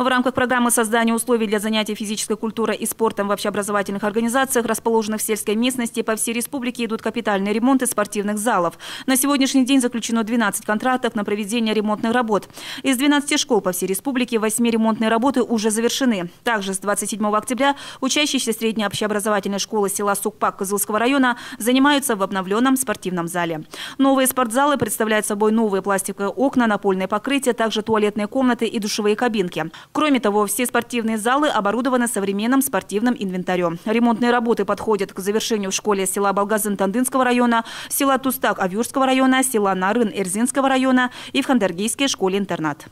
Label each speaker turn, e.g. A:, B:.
A: В рамках программы создания условий для занятий физической культурой и спортом в общеобразовательных организациях, расположенных в сельской местности, по всей республике идут капитальные ремонты спортивных залов. На сегодняшний день заключено 12 контрактов на проведение ремонтных работ. Из 12 школ по всей республике 8 ремонтные работы уже завершены. Также с 27 октября учащиеся средней общеобразовательной школы села Сукпак Кызылского района занимаются в обновленном спортивном зале. Новые спортзалы представляют собой новые пластиковые окна, напольное покрытие, также туалетные комнаты и душевые кабинки. Кроме того, все спортивные залы оборудованы современным спортивным инвентарем. Ремонтные работы подходят к завершению в школе села Болгазын-Тандынского района, села Тустак-Авюрского района, села Нарын-Эрзинского района и в Хандергейской школе-интернат.